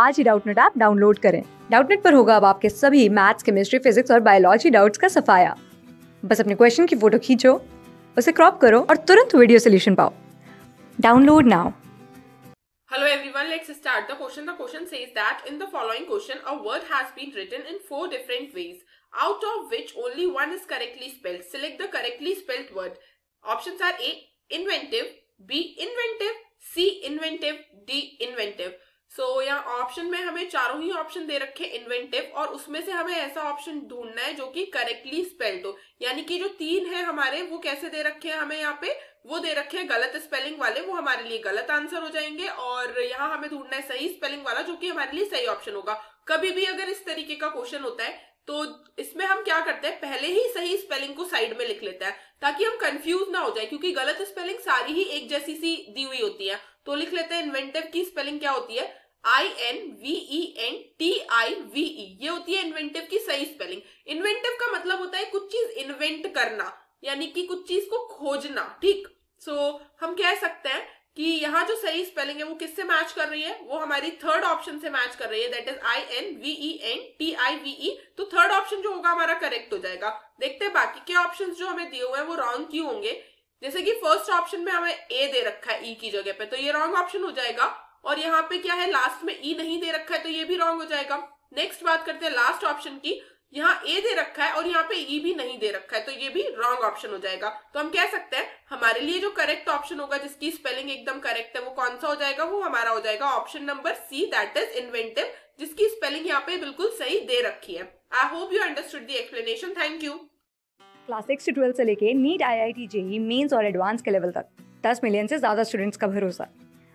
आज ही Doubtnut app download करें डाउटनेट पर होगा अब आपके सभी मैथ्स केमिस्ट्री फिजिक्स और बायोलॉजी डाउट्स का सफाया बस अपने क्वेश्चन की फोटो खींचो उसे क्रॉप करो और तुरंत वीडियो सोल्यूशन पाओ download now Hello everyone, let's start the question. The question says that in the following question, a word has been written in four different ways, out of which only one is correctly spelled. Select the correctly spelled word. Options are A. Inventive, B. Inventive, C. Inventive, D. Inventive. So so, यहाँ option में हमें चारों ही option दे रखे inventive और उसमें से हमें ऐसा ऑप्शन ढूंढना है जो कि करेक्टली स्पेल्ड हो यानी कि जो तीन है हमारे वो कैसे दे रखे हैं हमें यहाँ पे वो दे रखे हैं गलत स्पेलिंग वाले वो हमारे लिए गलत आंसर हो जाएंगे और यहाँ हमें ढूंढना है सही स्पेलिंग वाला जो कि हमारे लिए सही ऑप्शन होगा कभी भी अगर इस तरीके का क्वेश्चन होता है तो इसमें हम क्या करते हैं पहले ही सही स्पेलिंग को साइड में लिख लेते हैं ताकि हम कंफ्यूज ना हो जाए क्योंकि गलत स्पेलिंग सारी ही एक जैसी सी दी हुई होती है तो लिख लेते हैं इन्वेंटिव की स्पेलिंग क्या होती है I N V E N T I V E ये होती है इन्वेंटिव की सही स्पेलिंग इन्वेंटिव का मतलब होता है कुछ चीज इन्वेंट करना यानी कि कुछ चीज को खोजना ठीक सो so, हम कह सकते हैं कि यहाँ जो सही स्पेलिंग है वो किससे मैच कर रही है वो हमारी थर्ड ऑप्शन से मैच कर रही है that is I N V E N T I V E तो थर्ड ऑप्शन जो होगा हमारा करेक्ट हो जाएगा देखते हैं बाकी के ऑप्शन जो हमें दिए हुए हैं वो रॉन्ग क्यों होंगे जैसे कि फर्स्ट ऑप्शन में हमें ए दे रखा है ई e की जगह पे तो ये रॉन्ग ऑप्शन हो जाएगा और यहाँ पे क्या है लास्ट में ई e नहीं दे रखा है तो ये भी रॉन्ग हो जाएगा नेक्स्ट बात करते हैं लास्ट ऑप्शन की यहाँ ए दे रखा है और यहाँ पे ई e भी नहीं दे रखा है तो ये भी रॉन्ग ऑप्शन हो जाएगा तो हम कह सकते हैं हमारे लिए जो करेक्ट ऑप्शन होगा जिसकी स्पेलिंग एकदम करेक्ट है वो कौन सा हो जाएगा वो हमारा हो जाएगा option number C that is inventive जिसकी स्पेलिंग यहाँ पे बिल्कुल सही दे रखी है I hope you understood the explanation thank you class six से से लेके NEET I I T JEE mains और एडवांस के लेवल तक दस मिलियन से ज्यादा स्टूडेंट्स का भरोसा